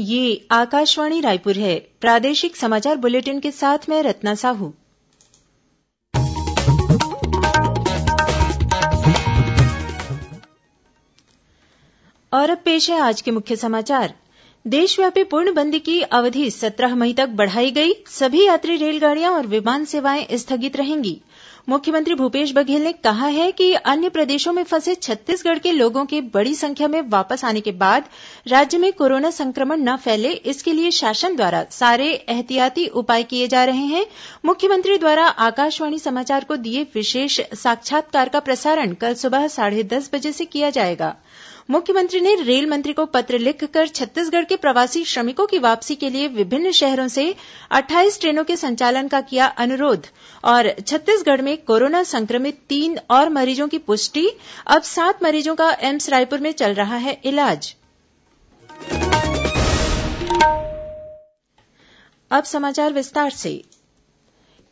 ये आकाशवाणी रायपुर है प्रादेशिक समाचार बुलेटिन के साथ मैं रत्ना साहू और अब पेश है आज के मुख्य समाचार देशव्यापी पूर्णबंदी की अवधि सत्रह मई तक बढ़ाई गई सभी यात्री रेलगाड़ियां और विमान सेवाएं स्थगित रहेंगी मुख्यमंत्री भूपेश बघेल ने कहा है कि अन्य प्रदेशों में फंसे छत्तीसगढ़ के लोगों के बड़ी संख्या में वापस आने के बाद राज्य में कोरोना संक्रमण न फैले इसके लिए शासन द्वारा सारे एहतियाती उपाय किए जा रहे हैं मुख्यमंत्री द्वारा आकाशवाणी समाचार को दिए विशेष साक्षात्कार का प्रसारण कल सुबह साढ़े दस बजे से किया जाएगा मुख्यमंत्री ने रेल मंत्री को पत्र लिखकर छत्तीसगढ़ के प्रवासी श्रमिकों की वापसी के लिए विभिन्न शहरों से अट्ठाईस ट्रेनों के संचालन का किया अनुरोध और छत्तीसगढ़ में कोरोना संक्रमित तीन और मरीजों की पुष्टि अब सात मरीजों का एम्स रायपुर में चल रहा है इलाज अब समाचार विस्तार से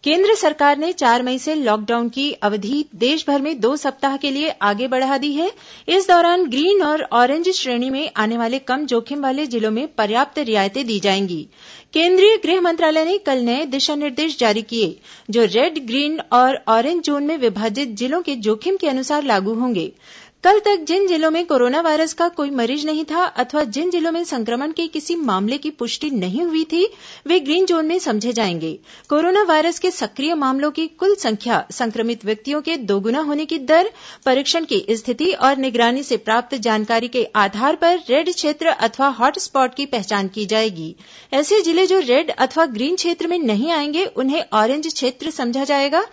केन्द्र सरकार ने चार मई से लॉकडाउन की अवधि देशभर में दो सप्ताह के लिए आगे बढ़ा दी है इस दौरान ग्रीन और ऑरेंज श्रेणी में आने वाले कम जोखिम वाले जिलों में पर्याप्त रियायतें दी जाएंगी केंद्रीय गृह मंत्रालय ने कल नए दिशा निर्देश जारी किए जो रेड ग्रीन और ऑरेंज जोन में विभाजित जिलों के जोखिम के अनुसार लागू होंगे कल तक जिन जिलों में कोरोना वायरस का कोई मरीज नहीं था अथवा जिन जिलों में संक्रमण के किसी मामले की पुष्टि नहीं हुई थी वे ग्रीन जोन में समझे जाएंगे कोरोना वायरस के सक्रिय मामलों की कुल संख्या संक्रमित व्यक्तियों के दोगुना होने की दर परीक्षण की स्थिति और निगरानी से प्राप्त जानकारी के आधार पर रेड क्षेत्र अथवा हॉटस्पॉट की पहचान की जाएगी ऐसे जिले जो रेड अथवा ग्रीन क्षेत्र में नहीं आएंगे उन्हें ऑरेंज क्षेत्र समझा जाएगा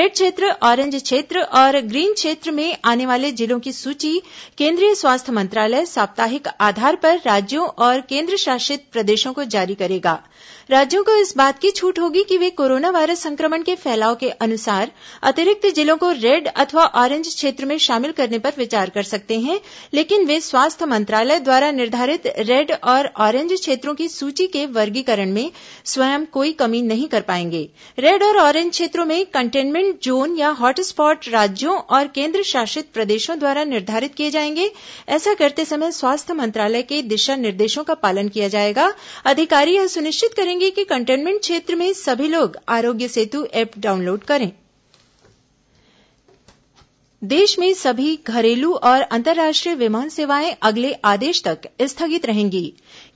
रेड क्षेत्र ऑरेंज क्षेत्र और ग्रीन क्षेत्र में आने वाले जिलों की सूची केंद्रीय स्वास्थ्य मंत्रालय साप्ताहिक आधार पर राज्यों और केंद्रशासित प्रदेशों को जारी करेगा राज्यों को इस बात की छूट होगी कि वे कोरोना वायरस संक्रमण के फैलाव के अनुसार अतिरिक्त जिलों को रेड अथवा ऑरेंज क्षेत्र में शामिल करने पर विचार कर सकते हैं लेकिन वे स्वास्थ्य मंत्रालय द्वारा निर्धारित रेड और ऑरेंज क्षेत्रों की सूची के वर्गीकरण में स्वयं कोई कमी नहीं कर पाएंगे रेड और ऑरेंज क्षेत्रों में कंटेनमेंट जोन या हॉटस्पॉट राज्यों और शासित प्रदेशों द्वारा निर्धारित किए जाएंगे ऐसा करते समय स्वास्थ्य मंत्रालय के दिशा निर्देशों का पालन किया जाएगा अधिकारी यह सुनिश्चित करेंगे करेंगे कि कंटेनमेंट क्षेत्र में सभी लोग आरोग्य सेतु ऐप डाउनलोड करें देश में सभी घरेलू और अंतर्राष्ट्रीय विमान सेवाएं अगले आदेश तक स्थगित रहेंगी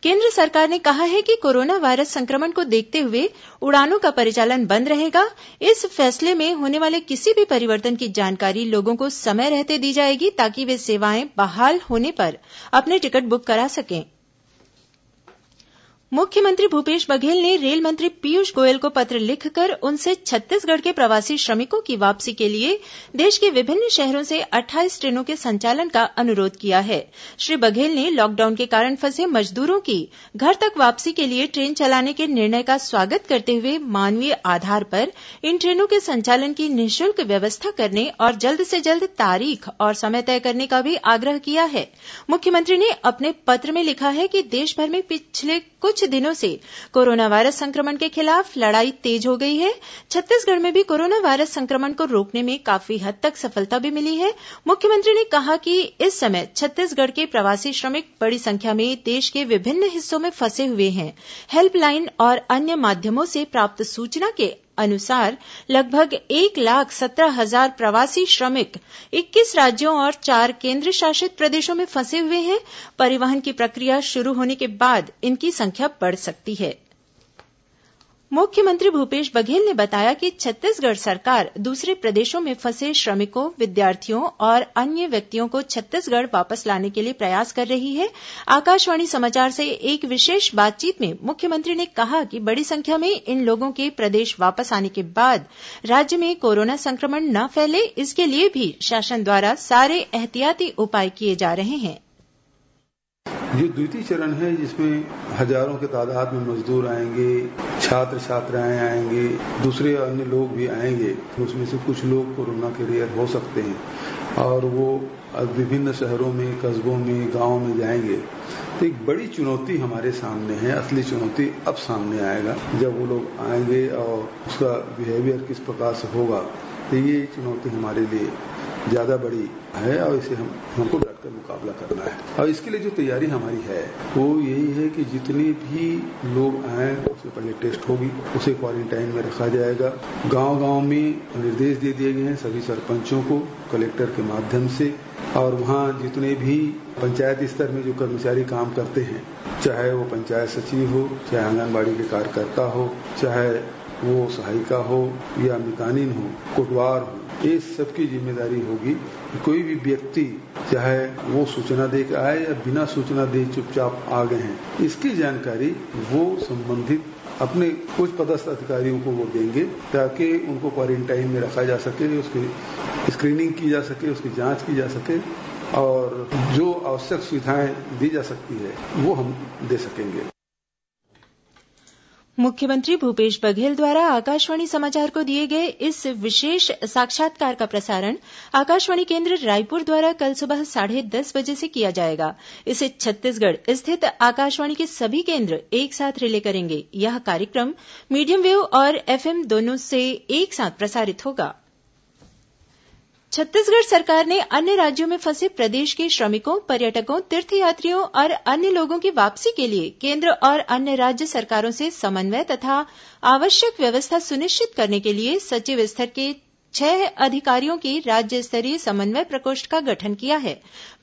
केंद्र सरकार ने कहा है कि कोरोना वायरस संक्रमण को देखते हुए उड़ानों का परिचालन बंद रहेगा इस फैसले में होने वाले किसी भी परिवर्तन की जानकारी लोगों को समय रहते दी जाएगी ताकि वे सेवाएं बहाल होने पर अपने टिकट बुक करा सकें मुख्यमंत्री भूपेश बघेल ने रेल मंत्री पीयूष गोयल को पत्र लिखकर उनसे छत्तीसगढ़ के प्रवासी श्रमिकों की वापसी के लिए देश के विभिन्न शहरों से अट्ठाईस ट्रेनों के संचालन का अनुरोध किया है श्री बघेल ने लॉकडाउन के कारण फंसे मजदूरों की घर तक वापसी के लिए ट्रेन चलाने के निर्णय का स्वागत करते हुए मानवीय आधार पर इन ट्रेनों के संचालन की निःशुल्क व्यवस्था करने और जल्द से जल्द तारीख और समय तय करने का भी आग्रह किया है मुख्यमंत्री ने अपने पत्र में लिखा है कि देशभर में पिछले कुछ कुछ दिनों से कोरोना वायरस संक्रमण के खिलाफ लड़ाई तेज हो गई है छत्तीसगढ़ में भी कोरोना वायरस संक्रमण को रोकने में काफी हद तक सफलता भी मिली है मुख्यमंत्री ने कहा कि इस समय छत्तीसगढ़ के प्रवासी श्रमिक बड़ी संख्या में देश के विभिन्न हिस्सों में फंसे हुए हैं हेल्पलाइन और अन्य माध्यमों से प्राप्त सूचना के अनुसार लगभग एक लाख सत्रह हजार प्रवासी श्रमिक इक्कीस राज्यों और चार शासित प्रदेशों में फंसे हुए हैं परिवहन की प्रक्रिया शुरू होने के बाद इनकी संख्या बढ़ सकती है मुख्यमंत्री भूपेश बघेल ने बताया कि छत्तीसगढ़ सरकार दूसरे प्रदेशों में फंसे श्रमिकों विद्यार्थियों और अन्य व्यक्तियों को छत्तीसगढ़ वापस लाने के लिए प्रयास कर रही है आकाशवाणी समाचार से एक विशेष बातचीत में मुख्यमंत्री ने कहा कि बड़ी संख्या में इन लोगों के प्रदेश वापस आने के बाद राज्य में कोरोना संक्रमण न फैले इसके लिए भी शासन द्वारा सारे एहतियाती उपाय किए जा रहे हैं ये द्वितीय चरण है जिसमें हजारों की तादाद में मजदूर आएंगे छात्र छात्राएं आएंगे दूसरे अन्य लोग भी आएंगे तो उसमें से कुछ लोग कोरोना के रियर हो सकते हैं और वो विभिन्न शहरों में कस्बों में गांवों में जाएंगे तो एक बड़ी चुनौती हमारे सामने है असली चुनौती अब सामने आएगा जब वो लोग आएंगे और उसका बिहेवियर किस प्रकार से होगा तो ये चुनौती हमारे लिए ज्यादा बड़ी है और इसे हम हमको डटकर मुकाबला करना है और इसके लिए जो तैयारी हमारी है वो यही है कि जितने भी लोग आए उससे पहले टेस्ट होगी उसे क्वारंटाइन में रखा जाएगा गांव गांव में निर्देश दे दिए गए हैं सभी सरपंचों को कलेक्टर के माध्यम से और वहाँ जितने भी पंचायत स्तर में जो कर्मचारी काम करते हैं चाहे वो पंचायत सचिव हो चाहे आंगनबाड़ी के कार्यकर्ता हो चाहे वो सहायिका हो या मितानिन हो कोटवार हो ये सबकी जिम्मेदारी होगी कोई भी व्यक्ति चाहे वो सूचना दे आए या बिना सूचना दे चुपचाप आ गए हैं इसकी जानकारी वो संबंधित अपने कुछ पदस्थ अधिकारियों को वो देंगे ताकि उनको क्वारंटाइन में रखा जा सके उसकी स्क्रीनिंग की जा सके उसकी जांच की जा सके और जो आवश्यक सुविधाएं दी जा सकती है वो हम दे सकेंगे मुख्यमंत्री भूपेश बघेल द्वारा आकाशवाणी समाचार को दिए गए इस विशेष साक्षात्कार का प्रसारण आकाशवाणी केन्द्र रायपुर द्वारा कल सुबह साढ़े दस बजे से किया जाएगा इसे छत्तीसगढ़ स्थित आकाशवाणी के सभी केन्द्र एक साथ रिले करेंगे यह कार्यक्रम मीडियम वेव और एफएम दोनों से एक साथ प्रसारित होगा छत्तीसगढ़ सरकार ने अन्य राज्यों में फंसे प्रदेश के श्रमिकों पर्यटकों तीर्थयात्रियों और अन्य लोगों की वापसी के लिए केन्द्र और अन्य राज्य सरकारों से समन्वय तथा आवश्यक व्यवस्था सुनिश्चित करने के लिए सचिव स्तर के छह अधिकारियों की राज्य स्तरीय समन्वय प्रकोष्ठ का गठन किया है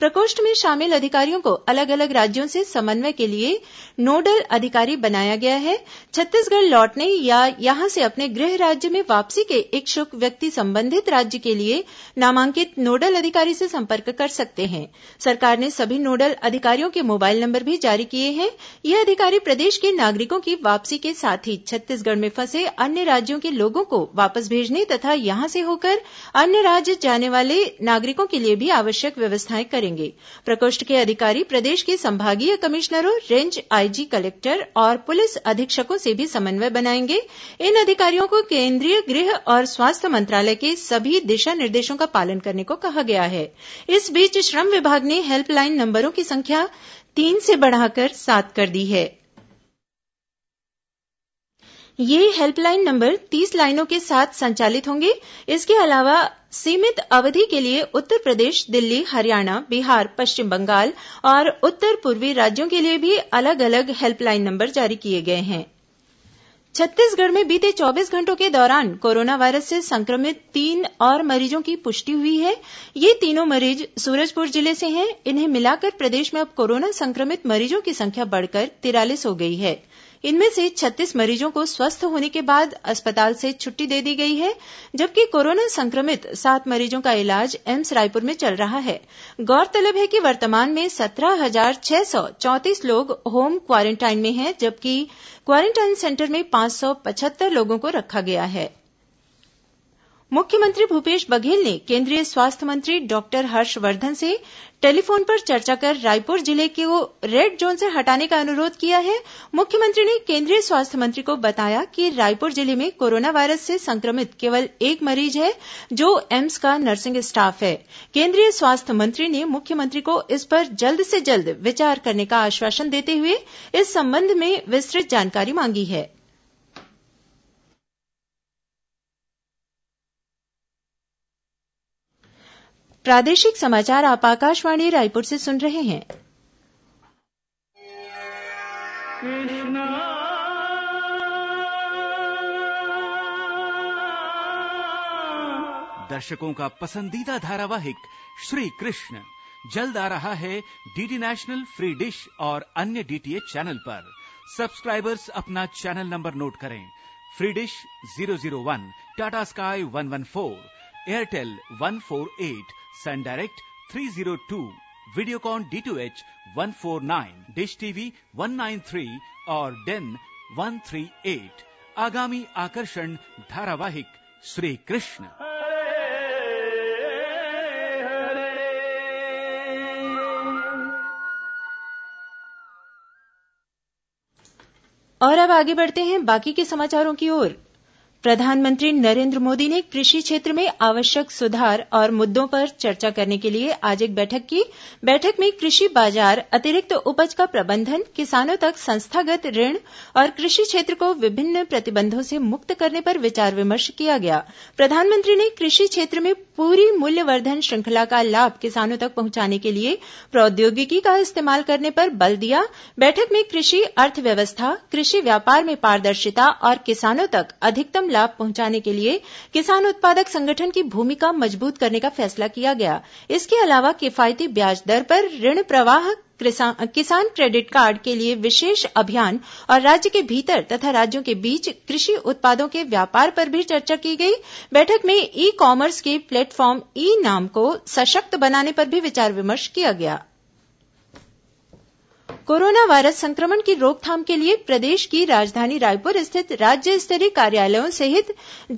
प्रकोष्ठ में शामिल अधिकारियों को अलग अलग राज्यों से समन्वय के लिए नोडल अधिकारी बनाया गया है छत्तीसगढ़ लौटने या यहां से अपने गृह राज्य में वापसी के इच्छुक व्यक्ति संबंधित राज्य के लिए नामांकित नोडल अधिकारी से संपर्क कर सकते हैं सरकार ने सभी नोडल अधिकारियों के मोबाइल नंबर भी जारी किए हैं ये अधिकारी प्रदेश के नागरिकों की वापसी के साथ ही छत्तीसगढ़ में फंसे अन्य राज्यों के लोगों को वापस भेजने तथा यहां से से होकर अन्य राज्य जाने वाले नागरिकों के लिए भी आवश्यक व्यवस्थाएं करेंगे प्रकोष्ठ के अधिकारी प्रदेश के संभागीय कमिश्नरों रेंज आईजी कलेक्टर और पुलिस अधीक्षकों से भी समन्वय बनाएंगे इन अधिकारियों को केंद्रीय गृह और स्वास्थ्य मंत्रालय के सभी दिशा निर्देशों का पालन करने को कहा गया है इस बीच श्रम विभाग ने हेल्पलाइन नंबरों की संख्या तीन से बढ़ाकर सात कर दी है ये हेल्पलाइन नंबर तीस लाइनों के साथ संचालित होंगे इसके अलावा सीमित अवधि के लिए उत्तर प्रदेश दिल्ली हरियाणा बिहार पश्चिम बंगाल और उत्तर पूर्वी राज्यों के लिए भी अलग अलग हेल्पलाइन नंबर जारी किए गए हैं छत्तीसगढ़ में बीते 24 घंटों के दौरान कोरोना वायरस से संक्रमित तीन और मरीजों की पुष्टि हुई है ये तीनों मरीज सूरजपुर जिले से हैं इन्हें मिलाकर प्रदेश में अब कोरोना संक्रमित मरीजों की संख्या बढ़कर तिरालीस हो गई है इनमें से छत्तीस मरीजों को स्वस्थ होने के बाद अस्पताल से छुट्टी दे दी गई है जबकि कोरोना संक्रमित सात मरीजों का इलाज एम्स रायपुर में चल रहा है गौरतलब है कि वर्तमान में सत्रह हजार छह सौ चौंतीस लोग होम क्वारेंटाइन में हैं जबकि क्वारेंटाइन सेंटर में पांच सौ पचहत्तर लोगों को रखा गया है मुख्यमंत्री भूपेश बघेल ने केंद्रीय स्वास्थ्य मंत्री डॉक्टर हर्षवर्धन से टेलीफोन पर चर्चा कर रायपुर जिले को रेड जोन से हटाने का अनुरोध किया है मुख्यमंत्री ने केंद्रीय स्वास्थ्य मंत्री को बताया कि रायपुर जिले में कोरोना वायरस से संक्रमित केवल एक मरीज है जो एम्स का नर्सिंग स्टाफ है केंद्रीय स्वास्थ्य मंत्री ने मुख्यमंत्री को इस पर जल्द से जल्द विचार करने का आश्वासन देते हुए इस संबंध में विस्तृत जानकारी मांगी है रायपुर हैं दर्शकों का पसंदीदा धारावाहिक श्री कृष्ण जल्द आ रहा है डीडी नेशनल फ्री डिश और अन्य डीटीएच चैनल पर सब्सक्राइबर्स अपना चैनल नंबर नोट करें free dish zero zero one Tata Sky one one four Airtel one four eight Sun direct 302 Videocon D to H one four nine dish TV one nine three और Den one three eight आगामी आकर्षण धारावाहिक श्री कृष्ण और अब आगे बढ़ते हैं बाकी के समाचारों की ओर प्रधानमंत्री नरेन्द्र मोदी ने कृषि क्षेत्र में आवश्यक सुधार और मुद्दों पर चर्चा करने के लिए आज एक बैठक की बैठक में कृषि बाजार अतिरिक्त उपज का प्रबंधन किसानों तक संस्थागत ऋण और कृषि क्षेत्र को विभिन्न प्रतिबंधों से मुक्त करने पर विचार विमर्श किया गया प्रधानमंत्री ने कृषि क्षेत्र में पूरी मूल्यवर्धन श्रृंखला का लाभ किसानों तक पहुंचाने के लिए प्रौद्योगिकी का इस्तेमाल करने पर बल दिया बैठक में कृषि अर्थव्यवस्था कृषि व्यापार में पारदर्शिता और किसानों तक अधिकतम लाभ पहुंचाने के लिए किसान उत्पादक संगठन की भूमिका मजबूत करने का फैसला किया गया इसके अलावा किफायती ब्याज दर पर ऋण प्रवाह किसान क्रेडिट कार्ड के लिए विशेष अभियान और राज्य के भीतर तथा राज्यों के बीच कृषि उत्पादों के व्यापार पर भी चर्चा की गई बैठक में ई कॉमर्स के प्लेटफॉर्म ई नाम को सशक्त बनाने पर भी विचार विमर्श किया गया है कोरोना वायरस संक्रमण की रोकथाम के लिए प्रदेश की राजधानी रायपुर स्थित राज्य स्तरीय कार्यालयों सहित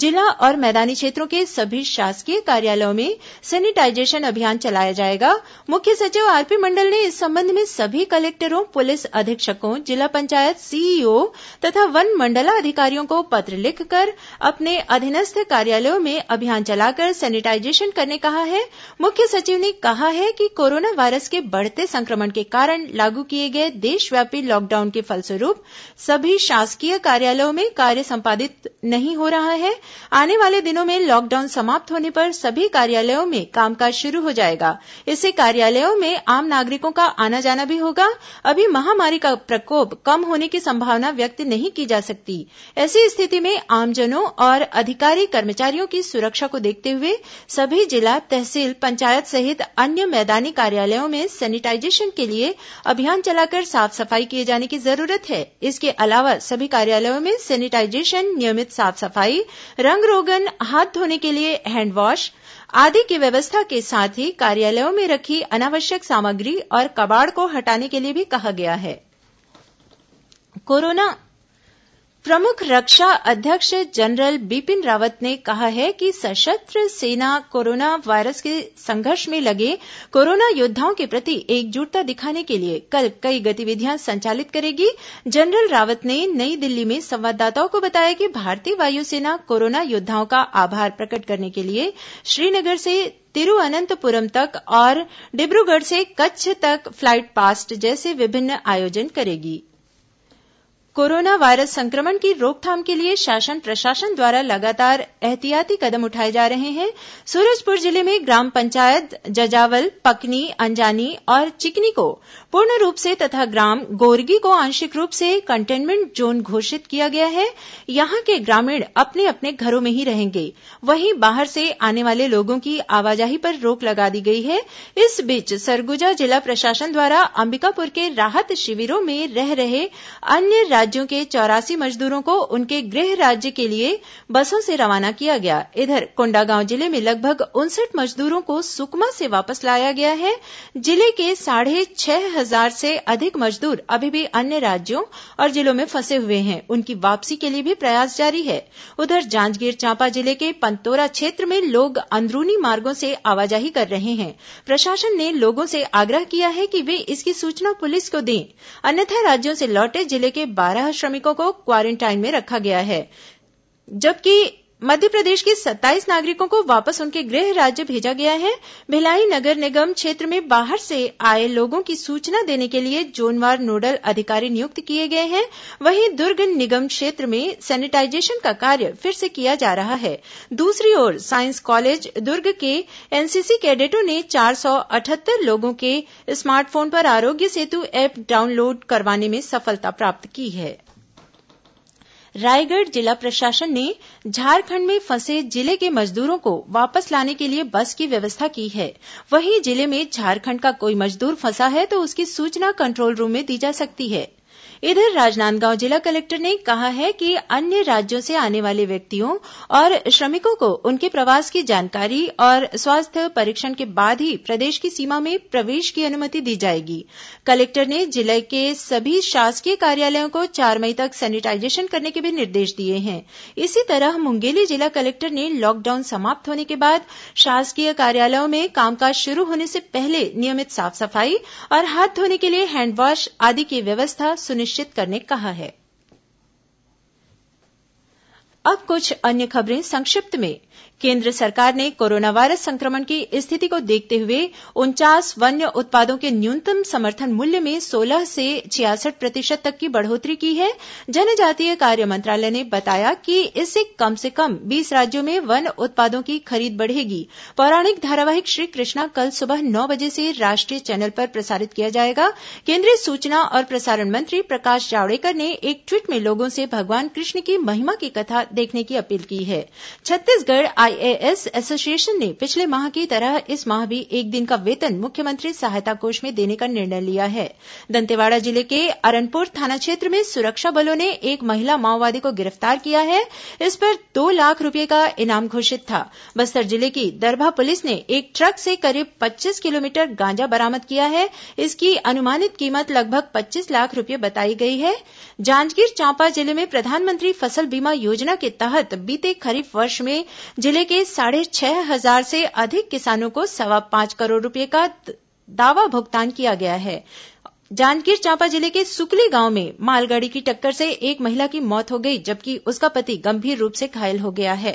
जिला और मैदानी क्षेत्रों के सभी शासकीय कार्यालयों में सैनिटाइजेशन अभियान चलाया जाएगा मुख्य सचिव आरपी मंडल ने इस संबंध में सभी कलेक्टरों पुलिस अधीक्षकों जिला पंचायत सीईओ तथा वन मंडला अधिकारियों को पत्र लिखकर अपने अधीनस्थ कार्यालयों में अभियान चलाकर सैनिटाइजेशन करने कहा है मुख्य सचिव ने कहा है कि कोरोना वायरस के बढ़ते संक्रमण के कारण लागू किए गए गए देशव्यापी लॉकडाउन के फलस्वरूप सभी शासकीय कार्यालयों में कार्य संपादित नहीं हो रहा है आने वाले दिनों में लॉकडाउन समाप्त होने पर सभी कार्यालयों में कामकाज शुरू हो जाएगा इससे कार्यालयों में आम नागरिकों का आना जाना भी होगा अभी महामारी का प्रकोप कम होने की संभावना व्यक्त नहीं की जा सकती ऐसी स्थिति में आमजनों और अधिकारी कर्मचारियों की सुरक्षा को देखते हुए सभी जिला तहसील पंचायत सहित अन्य मैदानी कार्यालयों में सैनिटाइजेशन के लिए अभियान चला लगाकर साफ सफाई किए जाने की जरूरत है इसके अलावा सभी कार्यालयों में सैनिटाईजेशन नियमित साफ सफाई रंग रोगन हाथ धोने के लिए हैंडवॉश आदि की व्यवस्था के साथ ही कार्यालयों में रखी अनावश्यक सामग्री और कबाड़ को हटाने के लिए भी कहा गया है बिपिन प्रमुख रक्षा अध्यक्ष जनरल बिपिन रावत ने कहा है कि सशस्त्र सेना कोरोना वायरस के संघर्ष में लगे कोरोना योद्वाओं के प्रति एकजुटता दिखाने के लिए कल कई गतिविधियां संचालित करेगी जनरल रावत ने नई दिल्ली में संवाददाताओं को बताया कि भारतीय वायुसेना कोरोना योद्वाओं का आभार प्रकट करने के लिए श्रीनगर से तिरूअनंतपुरम तक और डिब्रूगढ़ से कच्छ तक फ्लाइट पास्ट जैसे विभिन्न आयोजन करेगी कोरोना वायरस संक्रमण की रोकथाम के लिए शासन प्रशासन द्वारा लगातार एहतियाती कदम उठाए जा रहे हैं सूरजपुर जिले में ग्राम पंचायत जजावल पकनी अंजानी और चिकनी को पूर्ण रूप से तथा ग्राम गोरगी को आंशिक रूप से कंटेनमेंट जोन घोषित किया गया है यहां के ग्रामीण अपने अपने घरों में ही रहेंगे वहीं बाहर से आने वाले लोगों की आवाजाही पर रोक लगा दी गई है इस बीच सरगुजा जिला प्रशासन द्वारा अंबिकापुर के राहत शिविरों में रह रहे अन्य राज्य राज्यों के चौरासी मजदूरों को उनके गृह राज्य के लिए बसों से रवाना किया गया इधर कोंडागांव जिले में लगभग उनसठ मजदूरों को सुकमा से वापस लाया गया है जिले के साढ़े छह हजार से अधिक मजदूर अभी भी अन्य राज्यों और जिलों में फंसे हुए हैं उनकी वापसी के लिए भी प्रयास जारी है उधर जांजगीर चांपा जिले के पंतोरा क्षेत्र में लोग अंदरूनी मार्गों से आवाजाही कर रहे हैं प्रशासन ने लोगों से आग्रह किया है कि वे इसकी सूचना पुलिस को दें अन्यथा राज्यों से लौटे जिले के बारह श्रमिकों को क्वारेंटाइन में रखा गया है जबकि मध्यप्रदेश के सत्ताईस नागरिकों को वापस उनके गृह राज्य भेजा गया है भिलाई नगर निगम क्षेत्र में बाहर से आए लोगों की सूचना देने के लिए जोनवार नोडल अधिकारी नियुक्त किए गए हैं वहीं दुर्ग निगम क्षेत्र में सैनिटाइजेशन का कार्य फिर से किया जा रहा है दूसरी ओर साइंस कॉलेज दुर्ग के एनसीसी कैडेटों ने चार लोगों के स्मार्टफोन पर आरोग्य सेतु ऐप डाउनलोड करवाने में सफलता प्राप्त की है रायगढ़ जिला प्रशासन ने झारखंड में फंसे जिले के मजदूरों को वापस लाने के लिए बस की व्यवस्था की है वहीं जिले में झारखंड का कोई मजदूर फंसा है तो उसकी सूचना कंट्रोल रूम में दी जा सकती है इधर राजनांदगांव जिला कलेक्टर ने कहा है कि अन्य राज्यों से आने वाले व्यक्तियों और श्रमिकों को उनके प्रवास की जानकारी और स्वास्थ्य परीक्षण के बाद ही प्रदेश की सीमा में प्रवेश की अनुमति दी जाएगी कलेक्टर ने जिले के सभी शासकीय कार्यालयों को चार मई तक सैनिटाइजेशन करने के भी निर्देश दिए हैं इसी तरह मुंगेली जिला कलेक्टर ने लॉकडाउन समाप्त होने के बाद शासकीय कार्यालयों में कामकाज शुरू होने से पहले नियमित साफ सफाई और हाथ धोने के लिए हैंडवॉश आदि की व्यवस्था सुनिश्चित सुनिश्चित करने कहा है अब कुछ अन्य खबरें संक्षिप्त में केन्द्र सरकार ने कोरोना वायरस संक्रमण की स्थिति को देखते हुए उनचास वन्य उत्पादों के न्यूनतम समर्थन मूल्य में सोलह से छियासठ प्रतिशत तक की बढ़ोतरी की है जनजातीय कार्य मंत्रालय ने बताया कि इससे कम से कम बीस राज्यों में वन उत्पादों की खरीद बढ़ेगी पौराणिक धारावाहिक श्री कृष्णा कल सुबह नौ बजे से राष्ट्रीय चैनल पर प्रसारित किया जाएगा केंद्रीय सूचना और प्रसारण मंत्री प्रकाश जावड़ेकर ने एक ट्वीट में लोगों से भगवान कृष्ण की महिमा की कथा देखने की अपील की है छत्तीसगढ़ आईएएस एसोसिएशन ने पिछले माह की तरह इस माह भी एक दिन का वेतन मुख्यमंत्री सहायता कोष में देने का निर्णय लिया है दंतेवाड़ा जिले के अरनपुर थाना क्षेत्र में सुरक्षा बलों ने एक महिला माओवादी को गिरफ्तार किया है इस पर दो लाख रूपये का इनाम घोषित था बस्तर जिले की दरभा पुलिस ने एक ट्रक से करीब पच्चीस किलोमीटर गांजा बरामद किया है इसकी अनुमानित कीमत लगभग पच्चीस लाख रूपये बताई गई है जांजगीर चांपा जिले में प्रधानमंत्री फसल बीमा योजना के तहत बीते खरीफ वर्ष में जिले जिले के साढ़े छह हजार से अधिक किसानों को सवा पांच करोड़ रूपये का दावा भुगतान किया गया है जांजगीर चांपा जिले के सुकली गांव में मालगाड़ी की टक्कर से एक महिला की मौत हो गई जबकि उसका पति गंभीर रूप से घायल हो गया है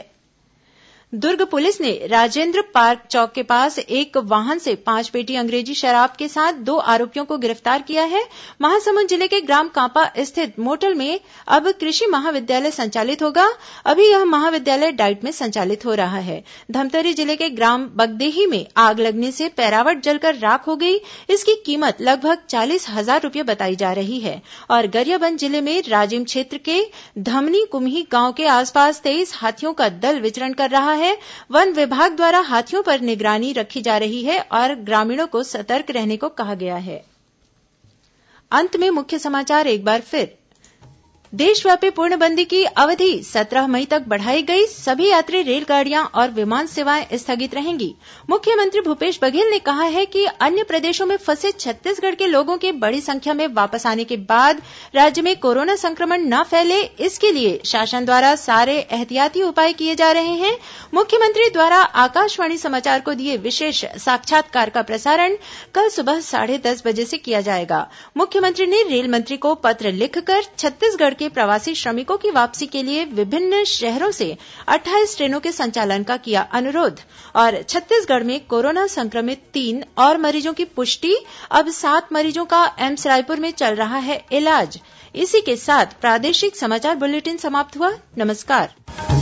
दुर्ग पुलिस ने राजेन्द्र पार्क चौक के पास एक वाहन से पांच पेटी अंग्रेजी शराब के साथ दो आरोपियों को गिरफ्तार किया है महासमुंद जिले के ग्राम कांपा स्थित मोटल में अब कृषि महाविद्यालय संचालित होगा अभी यह महाविद्यालय डाइट में संचालित हो रहा है धमतरी जिले के ग्राम बगदेही में आग लगने से पैरावट जलकर राख हो गई इसकी कीमत लगभग चालीस हजार रूपये बताई जा रही है और गरियाबंद जिले में राजिम क्षेत्र के धमनी कुम्ही गांव के आसपास तेईस हाथियों का दल विचरण कर रहा है है वन विभाग द्वारा हाथियों पर निगरानी रखी जा रही है और ग्रामीणों को सतर्क रहने को कहा गया है अंत में मुख्य समाचार एक बार फिर देशव्यापी पूर्णबंदी की अवधि सत्रह मई तक बढ़ाई गई सभी यात्री रेलगाड़ियां और विमान सेवाएं स्थगित रहेंगी मुख्यमंत्री भूपेश बघेल ने कहा है कि अन्य प्रदेशों में फंसे छत्तीसगढ़ के लोगों के बड़ी संख्या में वापस आने के बाद राज्य में कोरोना संक्रमण न फैले इसके लिए शासन द्वारा सारे एहतियाती उपाय किए जा रहे हैं मुख्यमंत्री द्वारा आकाशवाणी समाचार को दिए विशेष साक्षात्कार का प्रसारण कल सुबह साढ़े दस बजे से किया जाएगा मुख्यमंत्री ने रेल मंत्री को पत्र लिखकर छत्तीसगढ़ के के प्रवासी श्रमिकों की वापसी के लिए विभिन्न शहरों से अट्ठाईस ट्रेनों के संचालन का किया अनुरोध और छत्तीसगढ़ में कोरोना संक्रमित तीन और मरीजों की पुष्टि अब सात मरीजों का एम्स रायपुर में चल रहा है इलाज इसी के साथ प्रादेशिक समाचार बुलेटिन समाप्त हुआ नमस्कार